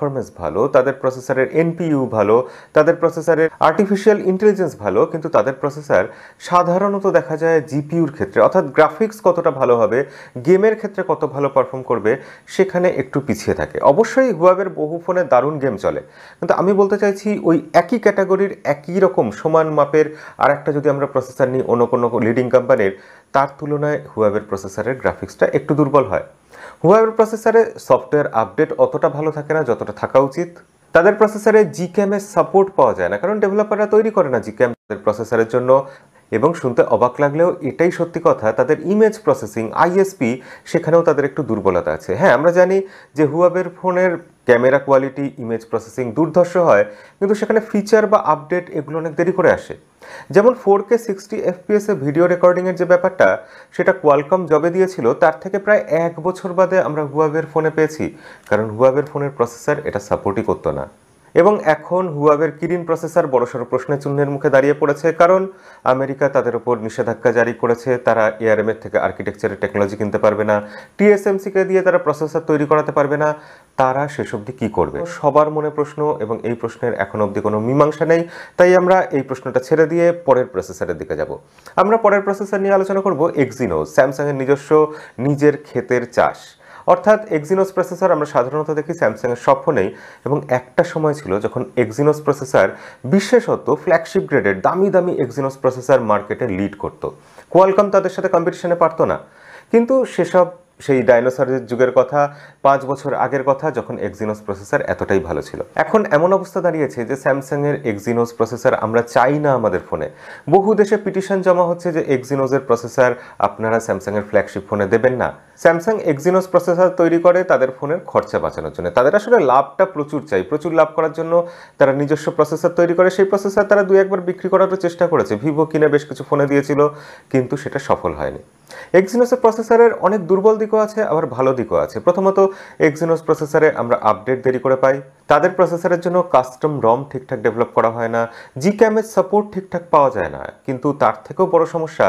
performance ভালো তাদের প্রসেসরের এনপিইউ ভালো তাদের প্রসেসরের আর্টিফিশিয়াল ইন্টেলিজেন্স ভালো কিন্তু তাদের প্রসেসর সাধারণত দেখা যায় জিপিউর ক্ষেত্রে অর্থাৎ গ্রাফিক্স কতটা ভালো হবে গেমের ক্ষেত্রে কত ভালো পারফর্ম করবে সেখানে একটু পিছিয়ে থাকে অবশ্যই হুয়াবের বহু ফোনে দারুণ গেম চলে কিন্তু আমি বলতে চাইছি ওই একই ক্যাটাগরির একই রকম সমান মাপের আর একটা যদি আমরা প্রসেসর নিই অন্য কোনো লিডিং কোম্পানির তার তুলনায় হুয়াবের প্রসেসরের গ্রাফিক্সটা একটু দুর্বল হয় হুয়াওয়ের প্রসেসরে সফটওয়্যার আপডেট অতটা ভালো থাকে না যতটা থাকা উচিত তাদের প্রসেসরে জি এর সাপোর্ট পাওয়া যায় না কারণ ডেভেলপাররা তৈরি করে না জিক্যাম তাদের প্রসেসরের জন্য এবং শুনতে অবাক লাগলেও এটাই সত্যি কথা তাদের ইমেজ প্রসেসিং আইএসপি সেখানেও তাদের একটু দুর্বলতা আছে হ্যাঁ আমরা জানি যে হুয়াবের ফোনের ক্যামেরা কোয়ালিটি ইমেজ প্রসেসিং দুর্ধর্ষ হয় কিন্তু সেখানে ফিচার বা আপডেট এগুলো অনেক দেরি করে আসে যেমন ফোর কে সিক্সটি এফপিএসে ভিডিও রেকর্ডিংয়ের যে ব্যাপারটা সেটা কোয়ালকম জবে দিয়েছিল তার থেকে প্রায় এক বছর বাদে আমরা হুয়াবের ফোনে পেয়েছি কারণ হুয়াবের ফোনের প্রসেসর এটা সাপোর্টই করতো না এবং এখন হুয়াবের কিরিন প্রসেসর বড়সড় প্রশ্নের চিহ্নের মুখে দাঁড়িয়ে পড়েছে কারণ আমেরিকা তাদের উপর নিষেধাজ্ঞা জারি করেছে তারা এর থেকে আর্কিটেকচারের টেকনোলজি কিনতে পারবে না টিএসএমসিকে দিয়ে তারা প্রসেসর তৈরি করাতে পারবে না তারা সেসবটি কী করবে সবার মনে প্রশ্ন এবং এই প্রশ্নের এখন অবধি কোনো মীমাংসা নেই তাই আমরা এই প্রশ্নটা ছেড়ে দিয়ে পরের প্রসেসরের দিকে যাব আমরা পরের প্রসেসর নিয়ে আলোচনা করব এক্সিনো স্যামসাংয়ের নিজস্ব নিজের ক্ষেতের চাষ অর্থাৎ এক্সিনোস প্রসেসর আমরা সাধারণত দেখি স্যামসাংয়ের সব ফোনেই এবং একটা সময় ছিল যখন এক্সিনোস প্রসেসর বিশেষত ফ্ল্যাগশিপ গ্রেডের দামি দামি এক্সিনোস প্রসেসর মার্কেটে লিড করত কোয়ালকম তাদের সাথে কম্পিটিশনে পারতো না কিন্তু সেসব সেই ডাইনোসরের যুগের কথা পাঁচ বছর আগের কথা যখন এক্সিনোস প্রসেসর এতটাই ভালো ছিল এখন এমন অবস্থা দাঁড়িয়েছে যে স্যামসাংয়ের এক্সিনোস প্রসেসর আমরা চাই না আমাদের ফোনে বহু দেশে পিটিশন জমা হচ্ছে যে এক্সিনোসের প্রসেসর আপনারা স্যামসাংয়ের ফ্ল্যাগশিপ ফোনে দেবেন না স্যামসাং এক্সিনোস প্রসেসর তৈরি করে তাদের ফোনের খরচা বাঁচানোর জন্য তাদের আসলে লাভটা প্রচুর চাই প্রচুর লাভ করার জন্য তারা নিজস্ব প্রসেসর তৈরি করে সেই প্রসেসর তারা দু একবার বিক্রি করারও চেষ্টা করেছে ভিভো কিনে বেশ কিছু ফোনে দিয়েছিল কিন্তু সেটা সফল হয়নি এক্সিনোসের প্রসেসরের অনেক দুর্বল দিকও আছে আবার ভালো দিকও আছে প্রথমত এক্সিনোস প্রসেসরে আমরা আপডেট দেরি করে পাই তাদের প্রসেসরের জন্য কাস্টম রম ঠিকঠাক ডেভেলপ করা হয় না জি ক্যামের সাপোর্ট ঠিকঠাক পাওয়া যায় না কিন্তু তার থেকেও বড় সমস্যা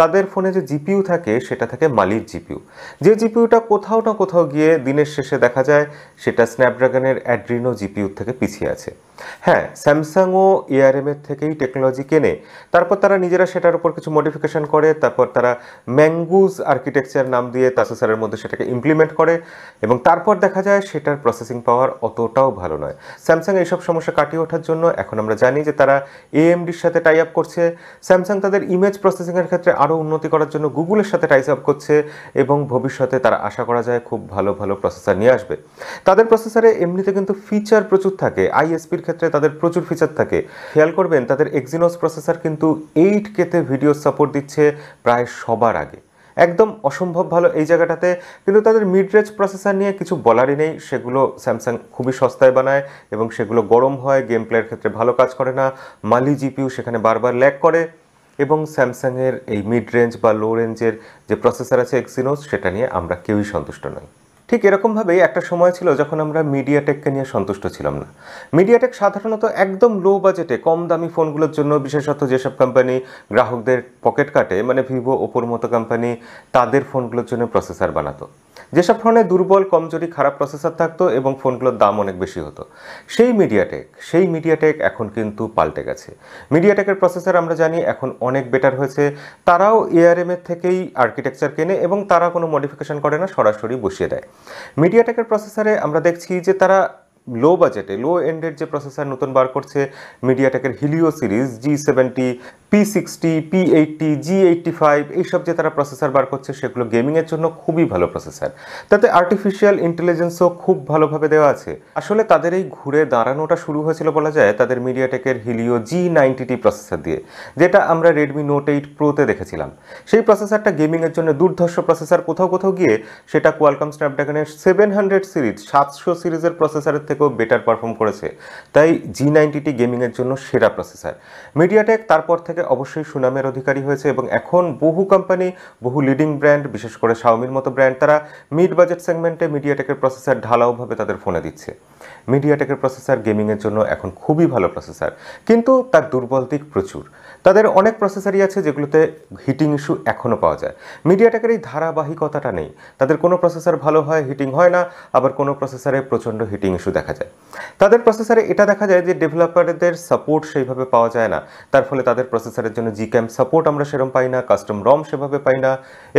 তাদের ফোনে যে জিপিউ থাকে সেটা থাকে মালির জিপিউ যে জিপিউটা কোথাও না কোথাও গিয়ে দিনের শেষে দেখা যায় সেটা স্ন্যাপড্রাগনের অ্যাড্রিনো জিপিউর থেকে পিছিয়ে আছে হ্যাঁ স্যামসাংও এআরএমের থেকেই টেকনোলজি কেনে তারপর তারা নিজেরা সেটার উপর কিছু মডিফিকেশন করে তারপর তারা ম্যাঙ্গুজ আর্কিটেকচার নাম দিয়ে তাসেসারের মধ্যে সেটাকে ইমপ্লিমেন্ট করে এবং তারপর দেখা যায় সেটার প্রসেসিং পাওয়ার অতটাও ভালো নয় স্যামসাং এইসব সমস্যা কাটিয়ে ওঠার জন্য এখন আমরা জানি যে তারা এএমডির সাথে টাই আপ করছে স্যামসাং তাদের ইমেজ প্রসেসিংয়ের ক্ষেত্রে আরও উন্নতি করার জন্য গুগলের সাথে টাইস আপ করছে এবং ভবিষ্যতে তারা আশা করা যায় খুব ভালো ভালো প্রসেসর নিয়ে আসবে তাদের প্রসেসরে এমনিতে কিন্তু ফিচার প্রচুর থাকে আইএসপির ক্ষেত্রে তাদের প্রচুর ফিচার থাকে খেয়াল করবেন তাদের এক্সিনোস প্রসেসর কিন্তু এইট কেতে ভিডিও সাপোর্ট দিচ্ছে প্রায় সবার আগে একদম অসম্ভব ভালো এই জায়গাটাতে কিন্তু তাদের মিড রেঞ্জ প্রসেসার নিয়ে কিছু বলারই নেই সেগুলো স্যামসাং খুবই সস্তায় বানায় এবং সেগুলো গরম হয় গেম প্লেয়ের ক্ষেত্রে ভালো কাজ করে না মালি জিপিউ সেখানে বারবার ল্যাক করে এবং স্যামসাংয়ের এই মিড রেঞ্জ বা লো রেঞ্জের যে প্রসেসার আছে এক্সিনোস সেটা নিয়ে আমরা কেউই সন্তুষ্ট নই ঠিক এরকমভাবেই একটা সময় ছিল যখন আমরা মিডিয়াটেককে নিয়ে সন্তুষ্ট ছিলাম না মিডিয়াটেক সাধারণত একদম লো বাজেটে কম দামি ফোনগুলোর জন্য বিশেষত যেসব কোম্পানি গ্রাহকদের পকেট কাটে মানে ভিভো ওপোর মতো কোম্পানি তাদের ফোনগুলোর জন্য প্রসেসর বানাতো যেসব ফোনে দুর্বল কমজোরি খারাপ প্রসেসর থাকতো এবং ফোনগুলোর দাম অনেক বেশি হতো সেই মিডিয়াটেক সেই মিডিয়াটেক এখন কিন্তু পাল্টে গেছে মিডিয়াটেকের প্রসেসর আমরা জানি এখন অনেক বেটার হয়েছে তারাও এর থেকেই আর্কিটেকচার কেনে এবং তারা কোনো মডিফিকেশন করে না সরাসরি বসিয়ে দেয় মিডিয়াটেকের প্রসেসরে আমরা দেখছি যে তারা লো বাজেটে লো এন্ডের যে প্রসেসর নতুন বার করছে মিডিয়াটেকের Helio series G seventy P sixty P eighty G eighty five এইসব যে তারা প্রসেসার বার করছে সেগুলো গেমিংয়ের জন্য খুবই ভালো প্রসেসার তাতে আর্টিফিশিয়াল ইন্টেলিজেন্সও খুব ভালোভাবে দেওয়া আছে আসলে তাদের এই ঘুরে দাঁড়ানোটা শুরু হয়েছিল বলা যায় তাদের মিডিয়াটেকের হিলিও জি নাইনটিটি প্রসেসর দিয়ে যেটা আমরা রেডমি নোট এইট প্রোতে দেখেছিলাম সেই প্রসেসারটা গেমিংয়ের জন্য দুর্ধর্ষ প্রসেসার কোথাও কোথাও গিয়ে সেটা কোয়ালকম স্ন্যাপড্রাগনের সেভেন হান্ড্রেড সিরিজ সাতশো সিরিজের প্রসেসরের থেকেও বেটার পারফর্ম করেছে তাই জি নাইনটিটি গেমিংয়ের জন্য সেরা প্রসেসার মিডিয়াটেক তারপর থেকে থেকে অবশ্যই সুনামের অধিকারী হয়েছে এবং এখন বহু কোম্পানি বহু লিডিং ব্র্যান্ড বিশেষ করে শাওমির মতো ব্র্যান্ড তারা মিড বাজেট সেগমেন্টে মিডিয়াটেকের প্রসেসর ঢালাওভাবে তাদের ফোনে দিচ্ছে মিডিয়াটেকের প্রসেসর গেমিংয়ের জন্য এখন খুবই ভালো প্রসেসর কিন্তু তার দুর্বল দিক প্রচুর তাদের অনেক প্রসেসারই আছে যেগুলোতে হিটিং ইস্যু এখনও পাওয়া যায় মিডিয়াটাকের এই ধারাবাহিকতাটা নেই তাদের কোনো প্রসেসর ভালো হয় হিটিং হয় না আবার কোনো প্রসেসরে প্রচণ্ড হিটিং ইস্যু দেখা যায় তাদের প্রসেসরে এটা দেখা যায় যে ডেভেলপারদের সাপোর্ট সেইভাবে পাওয়া যায় না তার ফলে তাদের প্রসেসরের জন্য জি ক্যাম সাপোর্ট আমরা সেরকম পাই না কাস্টম রম সেভাবে পাই না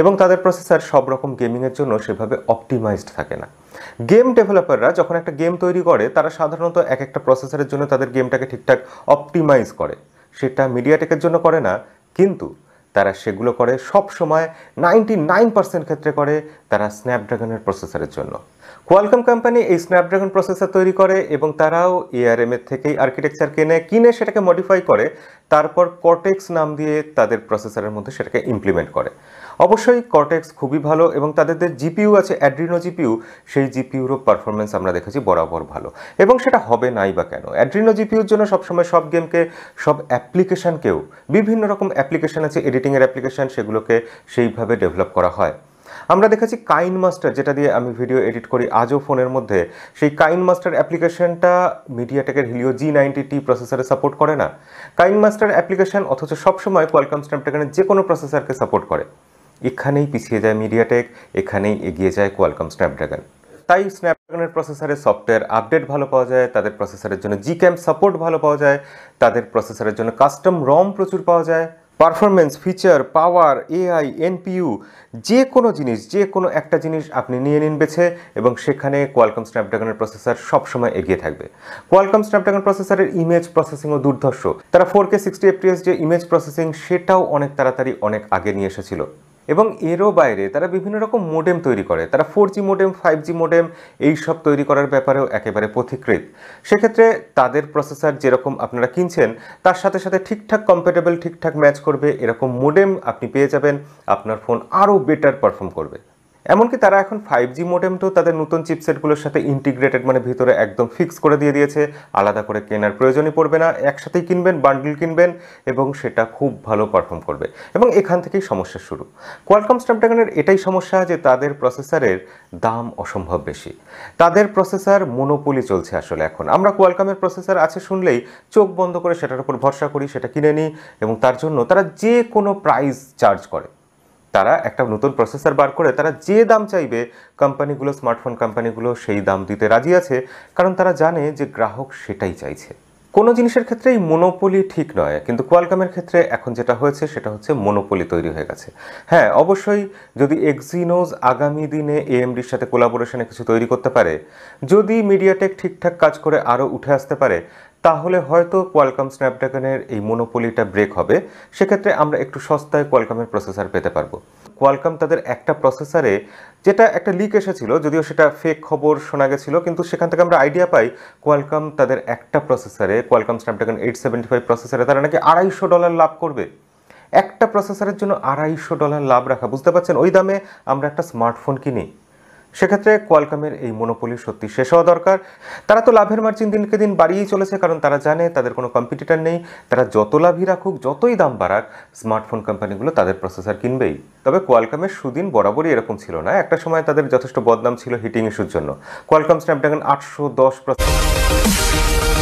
এবং তাদের প্রসেসর সব রকম গেমিংয়ের জন্য সেভাবে অপটিমাইজড থাকে না গেম ডেভেলপাররা যখন একটা গেম তৈরি করে তারা সাধারণত এক একটা প্রসেসরের জন্য তাদের গেমটাকে ঠিকঠাক অপটিমাইজ করে সেটা মিডিয়াটেকের জন্য করে না কিন্তু তারা সেগুলো করে সব সময় নাইনটি নাইন পার্সেন্ট ক্ষেত্রে করে তারা স্ন্যাপড্রাগনের প্রসেসরের জন্য কোয়ালকম কোম্পানি এই স্ন্যাপড্রাগন প্রসেসর তৈরি করে এবং তারাও এআরএম এর থেকেই আর্কিটেকচার কিনে কিনে সেটাকে মডিফাই করে তারপর কর্টেক্স নাম দিয়ে তাদের প্রসেসরের মধ্যে সেটাকে ইমপ্লিমেন্ট করে অবশ্যই কর্টেক্স খুবই ভালো এবং তাদের যে জিপিউ আছে অ্যাড্রিনো জিপিউ সেই জিপিউরও পারফরমেন্স আমরা দেখেছি বরাবর ভালো এবং সেটা হবে নাই বা কেন অ্যাড্রিনো জিপিউর জন্য সবসময় সব গেমকে সব অ্যাপ্লিকেশানকেও বিভিন্ন রকম অ্যাপ্লিকেশান আছে এডিটিংয়ের অ্যাপ্লিকেশান সেগুলোকে সেইভাবে ডেভেলপ করা হয় আমরা দেখেছি কাইন মাস্টার যেটা দিয়ে আমি ভিডিও এডিট করি আজও ফোনের মধ্যে সেই কাইন মাস্টার অ্যাপ্লিকেশনটা মিডিয়াটেকের হিলিও জি নাইনটি টি প্রসেসরে সাপোর্ট করে না কাইন মাস্টার অ্যাপ্লিকেশন অথচ সবসময় কোয়ালকম স্ন্যাপড্রাগনের যে কোনো প্রসেসরকে সাপোর্ট করে এখানেই পিছিয়ে যায় মিডিয়াটেক এখানেই এগিয়ে যায় কোয়ালকম স্ন্যাপড্রাগন তাই স্ন্যাপড্রাগনের প্রসেসরে সফটওয়্যার আপডেট ভালো পাওয়া যায় তাদের প্রসেসরের জন্য জি ক্যাম্প সাপোর্ট ভালো পাওয়া যায় তাদের প্রসেসরের জন্য কাস্টম রম প্রচুর পাওয়া যায় performance feature power AI NPU যে কোনো জিনিস যে কোনো একটা জিনিস আপনি নিয়ে নিন বেছে এবং সেখানে কোয়ালকম স্ন্যাপড্রাগনের প্রসেসর সবসময় এগিয়ে থাকবে কোয়ালকম স্ন্যাপড্রাগন প্রসেসারের ইমেজ প্রসেসিংও দুর্ধর্ষ তারা ফোর কে সিক্সটি এফটিএস যে ইমেজ প্রসেসিং সেটাও অনেক তাড়াতাড়ি অনেক আগে নিয়ে এসেছিল এবং এরও বাইরে তারা বিভিন্ন রকম মোডেম তৈরি করে তারা four G modem five G modem এই সব তৈরি করার ব্যাপারেও একেবারে পথিকৃত সেক্ষেত্রে তাদের প্রসেসার যেরকম আপনারা কিনছেন তার সাথে সাথে ঠিকঠাক কম্পেটেবল ঠিকঠাক ম্যাচ করবে এরকম মোডেম আপনি পেয়ে যাবেন আপনার ফোন আরও বেটার পারফর্ম করবে এমনকি তারা এখন ফাইভ জি মোডেমটাও তাদের নতুন চিপসেটগুলোর সাথে ইন্টিগ্রেটেড মানে ভিতরে একদম ফিক্স করে দিয়ে দিয়েছে আলাদা করে কেনার প্রয়োজনই পড়বে না একসাথেই কিনবেন বান্ডিল কিনবেন এবং সেটা খুব ভালো পারফর্ম করবে এবং এখান থেকেই সমস্যা শুরু কোয়ালকম স্ন্যাপড্রাগনের এটাই সমস্যা যে তাদের প্রসেসরের দাম অসম্ভব বেশি তাদের প্রসেসর মনোপলি চলছে আসলে এখন আমরা কোয়ালকমের প্রসেসর আছে শুনলেই চোখ বন্ধ করে সেটার উপর ভরসা করি সেটা কিনে নিই এবং তার জন্য তারা যে কোনো প্রাইস চার্জ করে তারা একটা নতুন প্রসেসর বার করে তারা যে দাম চাইবে কোম্পানিগুলো স্মার্টফোন কোম্পানিগুলো সেই দাম দিতে রাজি আছে কারণ তারা জানে যে গ্রাহক সেটাই চাইছে কোনো জিনিসের ক্ষেত্রে এই মনোপলি ঠিক নয় কিন্তু কোয়ালকামের ক্ষেত্রে এখন যেটা হয়েছে সেটা হচ্ছে মনোপলি তৈরি হয়ে গেছে হ্যাঁ অবশ্যই যদি এক্সিনোজ আগামী দিনে এএমডির সাথে কোলাবোরেশনে কিছু তৈরি করতে পারে যদি মিডিয়াটেক ঠিকঠাক কাজ করে আরও উঠে আসতে পারে তাহলে হয়তো কোয়ালকম স্ন্যাপড্রাগনের এই মনোপলিটা ব্রেক হবে সেক্ষেত্রে আমরা একটু সস্তায় কোয়ালকামের প্রসেসার পেতে পারবো কোয়ালকম তাদের একটা প্রসেসারে যেটা একটা লিক এসেছিল যদিও সেটা ফেক খবর শোনা গেছিল কিন্তু সেখান থেকে আমরা আইডিয়া পাই কোয়ালকাম তাদের একটা প্রসেসারে Qualcomm Snapdragon eight seventy five প্রসেসারে তারা নাকি আড়াইশো ডলার লাভ করবে একটা প্রসেসরের জন্য আড়াইশো ডলার লাভ রাখা বুঝতে পারছেন ওই দামে আমরা একটা স্মার্টফোন কিনি সেক্ষেত্রে কোয়ালকমের এই মনোপলি সত্যি শেষ হওয়া দরকার তারা তো লাভের মার্জিন দিনকে দিন বাড়িয়েই চলেছে কারণ তারা জানে তাদের কোনো কম্পিটিটার নেই তারা যত লাভই রাখুক যতই দাম বাড়াক স্মার্টফোন কোম্পানিগুলো তাদের প্রসেসর কিনবেই তবে কোয়ালকমের সুদিন বরাবরই এরকম ছিল না একটা সময় তাদের যথেষ্ট বদনাম ছিল হিটিং ইস্যুর জন্য কোয়ালকম স্ন্যাপড্রাগন আটশো দশ